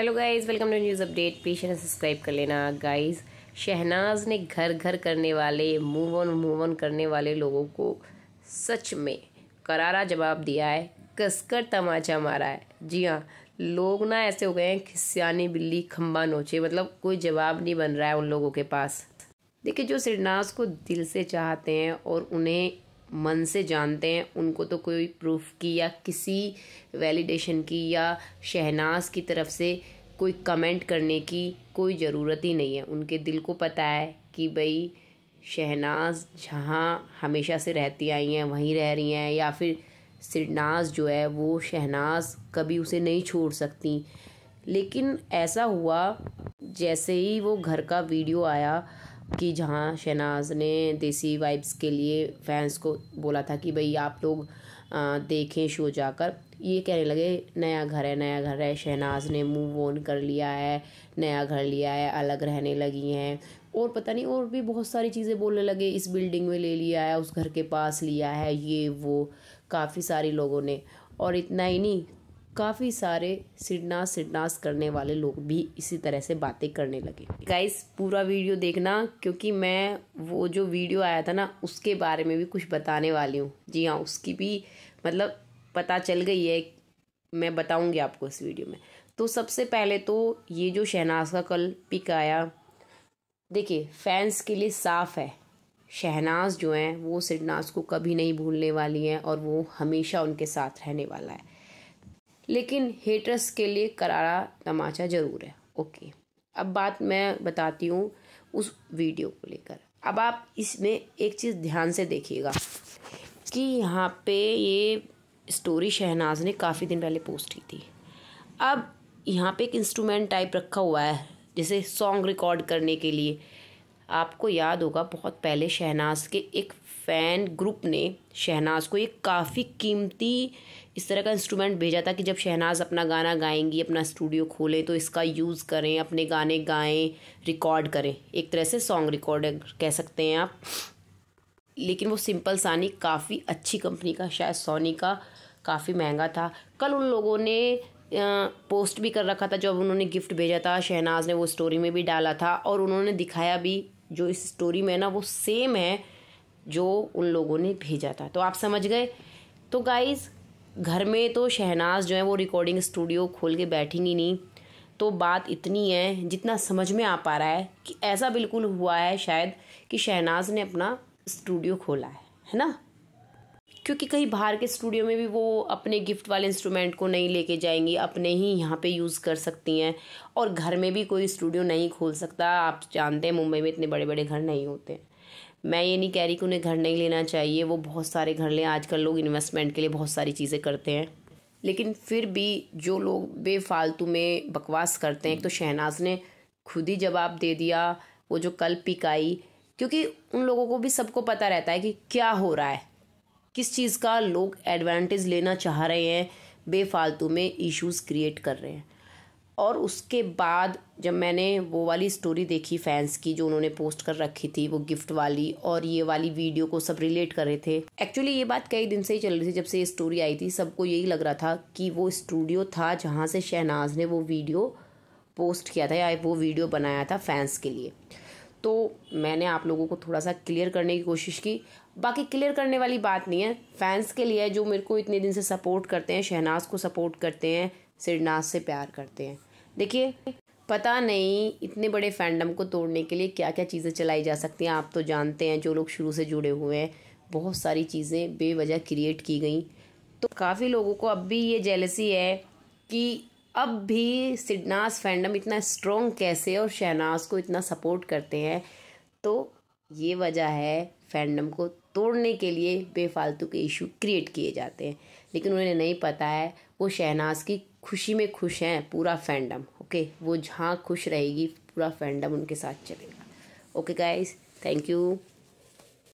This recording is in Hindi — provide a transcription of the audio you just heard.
hello guys welcome to news update पीछे ने सब्सक्राइब कर लेना गाइस शहनाज ने घर घर करने वाले मूव ऑन मूव ऑन करने वाले लोगों को सच में करारा जवाब दिया है कसकर तमाचा मारा है जी हाँ लोग ना ऐसे हो गए हैं खिसियानी बिल्ली खम्बा नोचे मतलब कोई जवाब नहीं बन रहा है उन लोगों के पास देखिए जो शहनाज को दिल से चाहते हैं और उन्हें मन से जानते हैं उनको तो कोई प्रूफ की या किसी वैलिडेशन की या शहनाज की तरफ से कोई कमेंट करने की कोई ज़रूरत ही नहीं है उनके दिल को पता है कि भाई शहनाज जहाँ हमेशा से रहती आई हैं वहीं रह रही हैं या फिर सिरनाज जो है वो शहनाज कभी उसे नहीं छोड़ सकती लेकिन ऐसा हुआ जैसे ही वो घर का वीडियो आया कि जहाँ शहनाज ने देसी वाइब्स के लिए फैंस को बोला था कि भाई आप लोग देखें शो जाकर ये कहने लगे नया घर है नया घर है शहनाज ने मूव ऑन कर लिया है नया घर लिया है अलग रहने लगी हैं और पता नहीं और भी बहुत सारी चीज़ें बोलने लगे इस बिल्डिंग में ले लिया है उस घर के पास लिया है ये वो काफ़ी सारे लोगों ने और इतना ही नहीं काफ़ी सारे सिडनास सिडनास करने वाले लोग भी इसी तरह से बातें करने लगे गाइस पूरा वीडियो देखना क्योंकि मैं वो जो वीडियो आया था ना उसके बारे में भी कुछ बताने वाली हूँ जी हाँ उसकी भी मतलब पता चल गई है मैं बताऊँगी आपको इस वीडियो में तो सबसे पहले तो ये जो शहनाज का कल पिक आया देखिए फैंस के लिए साफ़ है शहनाज जो हैं वो सिडनास को कभी नहीं भूलने वाली हैं और वो हमेशा उनके साथ रहने वाला है लेकिन हेटर्स के लिए करारा तमाचा ज़रूर है ओके अब बात मैं बताती हूँ उस वीडियो को लेकर अब आप इसमें एक चीज़ ध्यान से देखिएगा कि यहाँ पे ये स्टोरी शहनाज ने काफ़ी दिन पहले पोस्ट की थी अब यहाँ पे एक इंस्ट्रूमेंट टाइप रखा हुआ है जैसे सॉन्ग रिकॉर्ड करने के लिए आपको याद होगा बहुत पहले शहनाज के एक फ़ैन ग्रुप ने शहनाज को एक काफ़ी कीमती इस तरह का इंस्ट्रूमेंट भेजा था कि जब शहनाज अपना गाना गाएंगी अपना स्टूडियो खोलें तो इसका यूज़ करें अपने गाने गाएं रिकॉर्ड करें एक तरह से सॉन्ग रिकॉर्ड कह सकते हैं आप लेकिन वो सिंपल सानी काफ़ी अच्छी कंपनी का शायद सोनी का काफ़ी महंगा था कल उन लोगों ने पोस्ट भी कर रखा था जब उन्होंने गिफ्ट भेजा था शहनाज ने वो स्टोरी में भी डाला था और उन्होंने दिखाया भी जो इस स्टोरी में है ना वो सेम है जो उन लोगों ने भेजा था तो आप समझ गए तो गाइज़ घर में तो शहनाज जो है वो रिकॉर्डिंग स्टूडियो खोल के बैठेंगी नहीं तो बात इतनी है जितना समझ में आ पा रहा है कि ऐसा बिल्कुल हुआ है शायद कि शहनाज ने अपना स्टूडियो खोला है है ना क्योंकि कहीं बाहर के स्टूडियो में भी वो अपने गिफ्ट वाले इंस्ट्रूमेंट को नहीं लेके जाएंगी अपने ही यहाँ पे यूज़ कर सकती हैं और घर में भी कोई स्टूडियो नहीं खोल सकता आप जानते हैं मुंबई में इतने बड़े बड़े घर नहीं होते मैं ये नहीं कह रही कि उन्हें घर नहीं लेना चाहिए वो बहुत सारे घर लें आजकल लोग इन्वेस्टमेंट के लिए बहुत सारी चीज़ें करते हैं लेकिन फिर भी जो लोग बेफालतू में बकवास करते हैं तो शहनाज ने खुद ही जवाब दे दिया वो जो कल पिकाई क्योंकि उन लोगों को भी सबको पता रहता है कि क्या हो रहा है किस चीज़ का लोग एडवांटेज लेना चाह रहे हैं बेफालतू में इश्यूज़ क्रिएट कर रहे हैं और उसके बाद जब मैंने वो वाली स्टोरी देखी फैंस की जो उन्होंने पोस्ट कर रखी थी वो गिफ्ट वाली और ये वाली वीडियो को सब रिलेट कर रहे थे एक्चुअली ये बात कई दिन से ही चल रही थी जब से ये स्टोरी आई थी सबको यही लग रहा था कि वो स्टूडियो था जहाँ से शहनाज ने वो वीडियो पोस्ट किया था या वो वीडियो बनाया था फैंस के लिए तो मैंने आप लोगों को थोड़ा सा क्लियर करने की कोशिश की बाकी क्लियर करने वाली बात नहीं है फैंस के लिए जो मेरे को इतने दिन से सपोर्ट करते हैं शहनाज को सपोर्ट करते हैं सिरनाज से प्यार करते हैं देखिए पता नहीं इतने बड़े फैंडम को तोड़ने के लिए क्या क्या चीज़ें चलाई जा सकती हैं आप तो जानते हैं जो लोग शुरू से जुड़े हुए हैं बहुत सारी चीज़ें बेवजह क्रिएट की गई तो काफ़ी लोगों को अब भी ये जेलसी है कि अब भी सिडनास फैंडम इतना स्ट्रॉन्ग कैसे और शहनाज को इतना सपोर्ट करते हैं तो ये वजह है फैंडम को तोड़ने के लिए बेफालतू के इशू क्रिएट किए जाते हैं लेकिन उन्हें नहीं पता है वो शहनाज की खुशी में खुश हैं पूरा फैंडम ओके वो जहाँ खुश रहेगी पूरा फैंडम उनके साथ चलेगा ओके गाइस थैंक यू